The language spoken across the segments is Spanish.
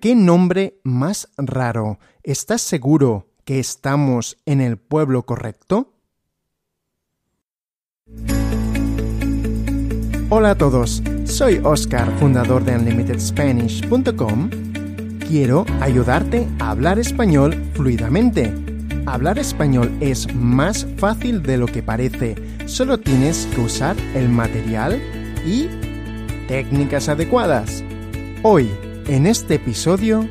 ¿Qué nombre más raro? ¿Estás seguro que estamos en el pueblo correcto? Hola a todos, soy Oscar, fundador de UnlimitedSpanish.com. Quiero ayudarte a hablar español fluidamente. Hablar español es más fácil de lo que parece, solo tienes que usar el material y técnicas adecuadas. Hoy en este episodio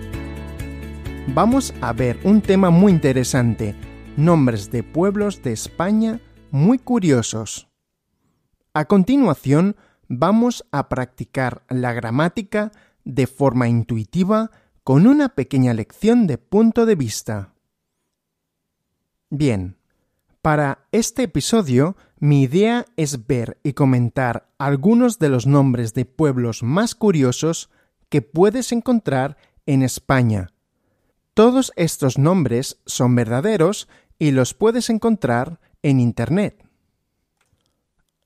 vamos a ver un tema muy interesante, nombres de pueblos de España muy curiosos. A continuación vamos a practicar la gramática de forma intuitiva con una pequeña lección de punto de vista. Bien, para este episodio mi idea es ver y comentar algunos de los nombres de pueblos más curiosos que puedes encontrar en España. Todos estos nombres son verdaderos y los puedes encontrar en Internet.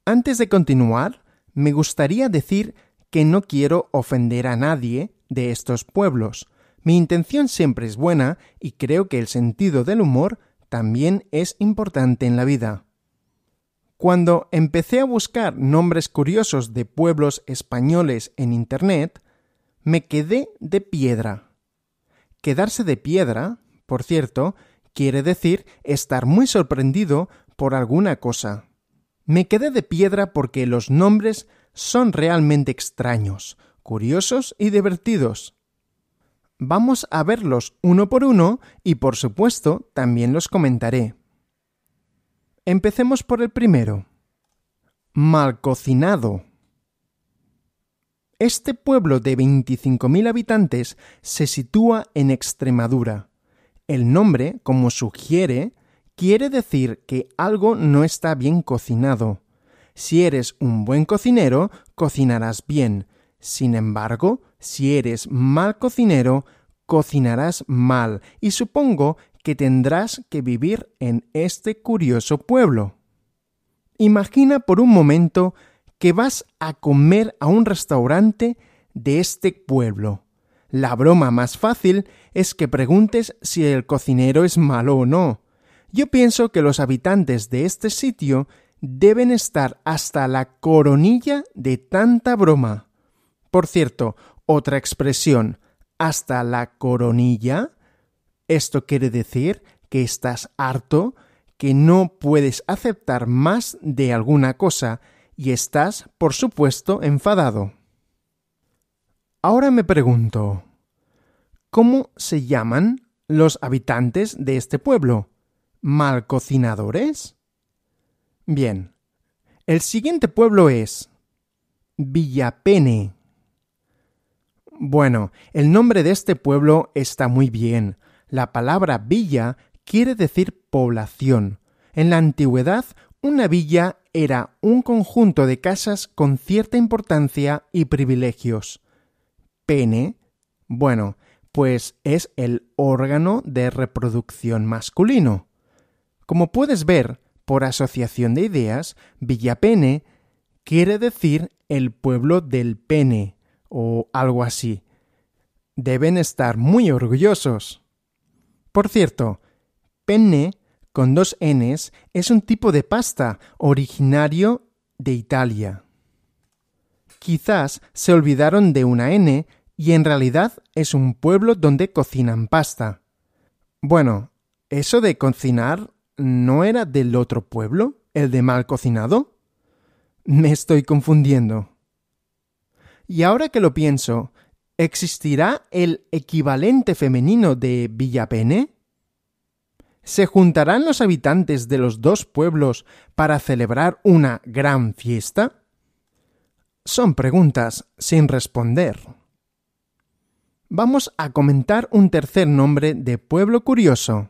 Antes de continuar, me gustaría decir que no quiero ofender a nadie de estos pueblos. Mi intención siempre es buena y creo que el sentido del humor también es importante en la vida. Cuando empecé a buscar nombres curiosos de pueblos españoles en Internet, me quedé de piedra. Quedarse de piedra, por cierto, quiere decir estar muy sorprendido por alguna cosa. Me quedé de piedra porque los nombres son realmente extraños, curiosos y divertidos. Vamos a verlos uno por uno y por supuesto también los comentaré. Empecemos por el primero. Mal cocinado. Este pueblo de 25.000 habitantes se sitúa en Extremadura. El nombre, como sugiere, quiere decir que algo no está bien cocinado. Si eres un buen cocinero, cocinarás bien. Sin embargo, si eres mal cocinero, cocinarás mal y supongo que tendrás que vivir en este curioso pueblo. Imagina por un momento que vas a comer a un restaurante de este pueblo. La broma más fácil es que preguntes si el cocinero es malo o no. Yo pienso que los habitantes de este sitio deben estar hasta la coronilla de tanta broma. Por cierto, otra expresión, hasta la coronilla, esto quiere decir que estás harto, que no puedes aceptar más de alguna cosa, y estás, por supuesto, enfadado. Ahora me pregunto, ¿cómo se llaman los habitantes de este pueblo? ¿Malcocinadores? Bien, el siguiente pueblo es Villapene. Bueno, el nombre de este pueblo está muy bien. La palabra villa quiere decir población. En la antigüedad una villa era un conjunto de casas con cierta importancia y privilegios. Pene, bueno, pues es el órgano de reproducción masculino. Como puedes ver, por asociación de ideas, Villapene quiere decir el pueblo del pene o algo así. Deben estar muy orgullosos. Por cierto, pene con dos Ns es un tipo de pasta originario de Italia. Quizás se olvidaron de una N y en realidad es un pueblo donde cocinan pasta. Bueno, eso de cocinar no era del otro pueblo, el de mal cocinado. Me estoy confundiendo. Y ahora que lo pienso, ¿existirá el equivalente femenino de Villapene? se juntarán los habitantes de los dos pueblos para celebrar una gran fiesta? Son preguntas sin responder. Vamos a comentar un tercer nombre de pueblo curioso.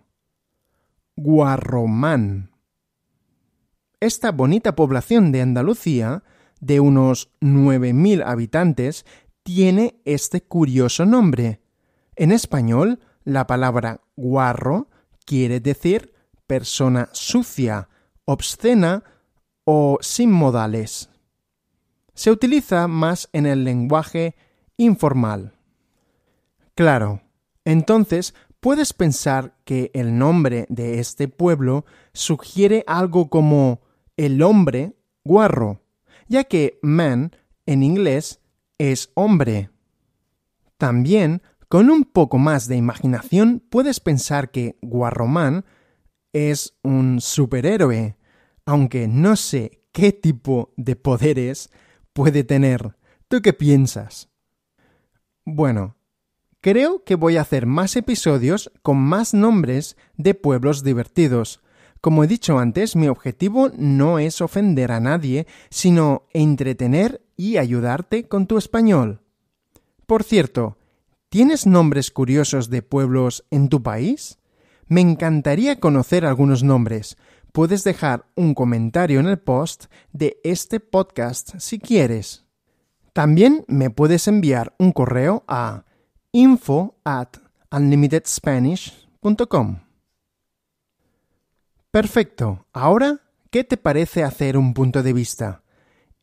Guarromán. Esta bonita población de Andalucía, de unos 9.000 habitantes, tiene este curioso nombre. En español, la palabra guarro quiere decir persona sucia, obscena o sin modales. Se utiliza más en el lenguaje informal. Claro, entonces puedes pensar que el nombre de este pueblo sugiere algo como el hombre guarro, ya que man en inglés es hombre. También con un poco más de imaginación puedes pensar que Guarromán es un superhéroe, aunque no sé qué tipo de poderes puede tener. ¿Tú qué piensas? Bueno, creo que voy a hacer más episodios con más nombres de pueblos divertidos. Como he dicho antes, mi objetivo no es ofender a nadie, sino entretener y ayudarte con tu español. Por cierto, ¿Tienes nombres curiosos de pueblos en tu país? Me encantaría conocer algunos nombres. Puedes dejar un comentario en el post de este podcast si quieres. También me puedes enviar un correo a info at unlimitedspanish.com. Perfecto. Ahora, ¿qué te parece hacer un punto de vista?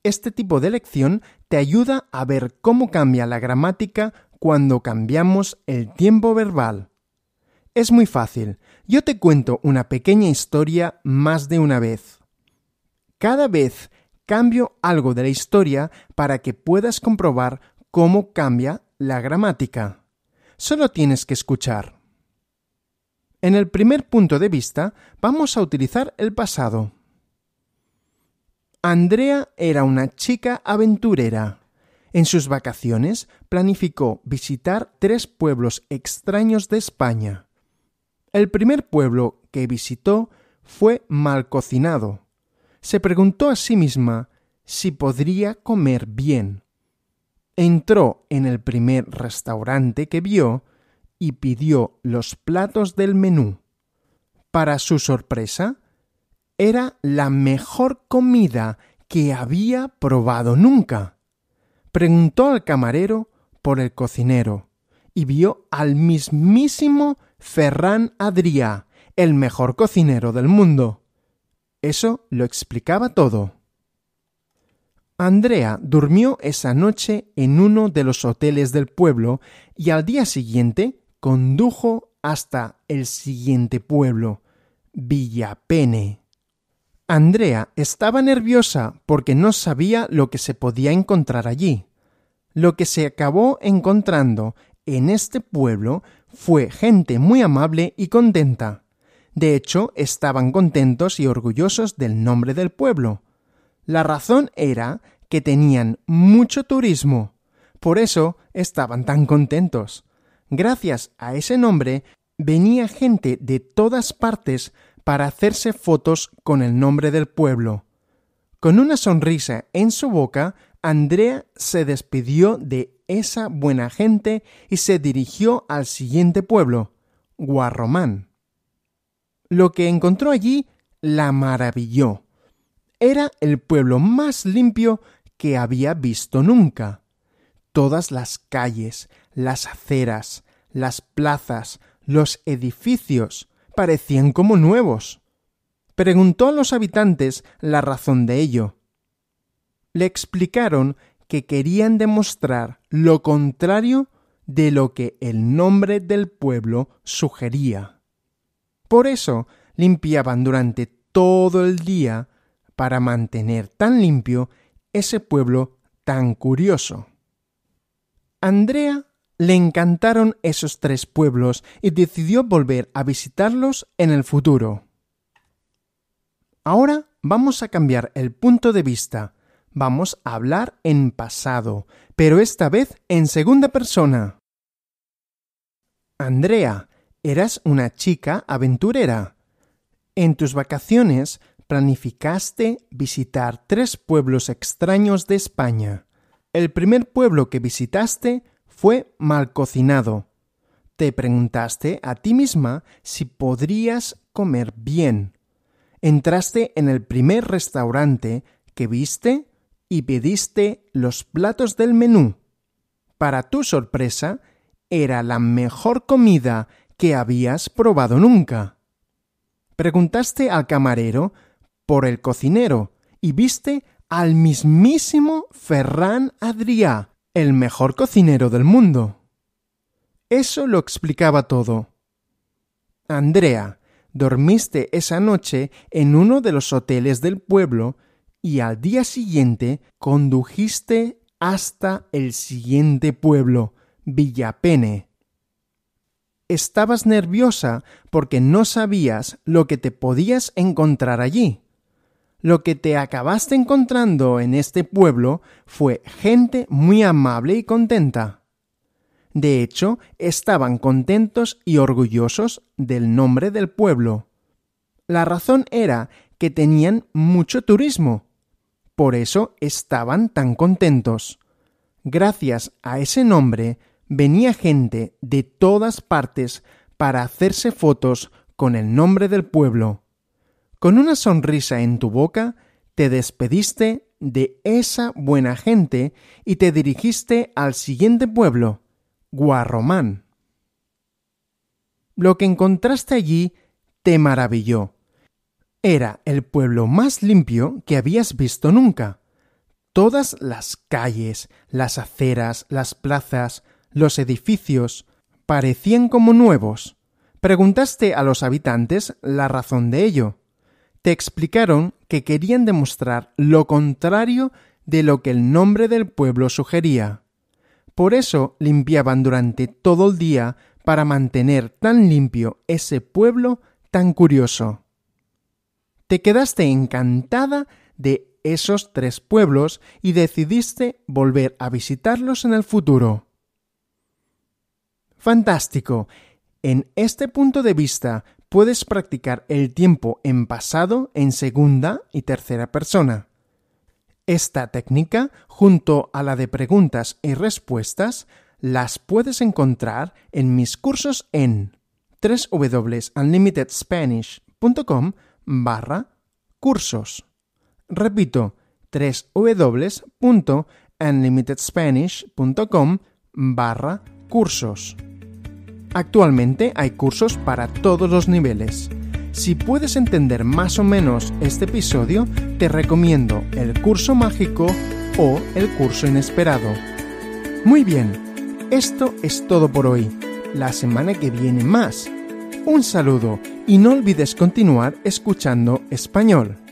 Este tipo de lección te ayuda a ver cómo cambia la gramática cuando cambiamos el tiempo verbal. Es muy fácil. Yo te cuento una pequeña historia más de una vez. Cada vez cambio algo de la historia para que puedas comprobar cómo cambia la gramática. Solo tienes que escuchar. En el primer punto de vista vamos a utilizar el pasado. Andrea era una chica aventurera. En sus vacaciones planificó visitar tres pueblos extraños de España. El primer pueblo que visitó fue mal cocinado. Se preguntó a sí misma si podría comer bien. Entró en el primer restaurante que vio y pidió los platos del menú. Para su sorpresa, era la mejor comida que había probado nunca preguntó al camarero por el cocinero y vio al mismísimo Ferran Adrià, el mejor cocinero del mundo. Eso lo explicaba todo. Andrea durmió esa noche en uno de los hoteles del pueblo y al día siguiente condujo hasta el siguiente pueblo, Villapene. Andrea estaba nerviosa porque no sabía lo que se podía encontrar allí. Lo que se acabó encontrando en este pueblo fue gente muy amable y contenta. De hecho, estaban contentos y orgullosos del nombre del pueblo. La razón era que tenían mucho turismo. Por eso estaban tan contentos. Gracias a ese nombre, venía gente de todas partes para hacerse fotos con el nombre del pueblo. Con una sonrisa en su boca, Andrea se despidió de esa buena gente y se dirigió al siguiente pueblo, Guarromán. Lo que encontró allí la maravilló. Era el pueblo más limpio que había visto nunca. Todas las calles, las aceras, las plazas, los edificios parecían como nuevos. Preguntó a los habitantes la razón de ello le explicaron que querían demostrar lo contrario de lo que el nombre del pueblo sugería. Por eso limpiaban durante todo el día para mantener tan limpio ese pueblo tan curioso. Andrea le encantaron esos tres pueblos y decidió volver a visitarlos en el futuro. Ahora vamos a cambiar el punto de vista vamos a hablar en pasado, pero esta vez en segunda persona. Andrea, eras una chica aventurera. En tus vacaciones planificaste visitar tres pueblos extraños de España. El primer pueblo que visitaste fue mal cocinado. Te preguntaste a ti misma si podrías comer bien. Entraste en el primer restaurante que viste y pediste los platos del menú. Para tu sorpresa, era la mejor comida que habías probado nunca. Preguntaste al camarero por el cocinero y viste al mismísimo Ferran Adrià, el mejor cocinero del mundo. Eso lo explicaba todo. Andrea, dormiste esa noche en uno de los hoteles del pueblo y al día siguiente condujiste hasta el siguiente pueblo, Villapene. Estabas nerviosa porque no sabías lo que te podías encontrar allí. Lo que te acabaste encontrando en este pueblo fue gente muy amable y contenta. De hecho, estaban contentos y orgullosos del nombre del pueblo. La razón era que tenían mucho turismo por eso estaban tan contentos. Gracias a ese nombre venía gente de todas partes para hacerse fotos con el nombre del pueblo. Con una sonrisa en tu boca, te despediste de esa buena gente y te dirigiste al siguiente pueblo, Guarromán. Lo que encontraste allí te maravilló. Era el pueblo más limpio que habías visto nunca. Todas las calles, las aceras, las plazas, los edificios, parecían como nuevos. Preguntaste a los habitantes la razón de ello. Te explicaron que querían demostrar lo contrario de lo que el nombre del pueblo sugería. Por eso limpiaban durante todo el día para mantener tan limpio ese pueblo tan curioso. Te quedaste encantada de esos tres pueblos y decidiste volver a visitarlos en el futuro. Fantástico. En este punto de vista puedes practicar el tiempo en pasado en segunda y tercera persona. Esta técnica, junto a la de preguntas y respuestas, las puedes encontrar en mis cursos en www.unlimitedspanish.com barra cursos. Repito, www.unlimitedspanish.com barra cursos. Actualmente hay cursos para todos los niveles. Si puedes entender más o menos este episodio, te recomiendo el curso mágico o el curso inesperado. Muy bien, esto es todo por hoy. La semana que viene más un saludo y no olvides continuar escuchando español.